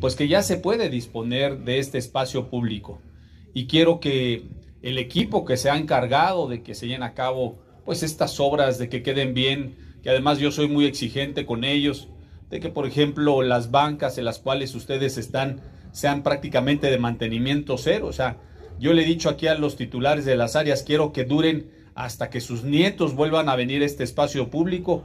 pues que ya se puede disponer de este espacio público. Y quiero que el equipo que se ha encargado de que se lleven a cabo pues estas obras, de que queden bien, que además yo soy muy exigente con ellos, de que por ejemplo las bancas en las cuales ustedes están sean prácticamente de mantenimiento cero. O sea, yo le he dicho aquí a los titulares de las áreas, quiero que duren hasta que sus nietos vuelvan a venir a este espacio público.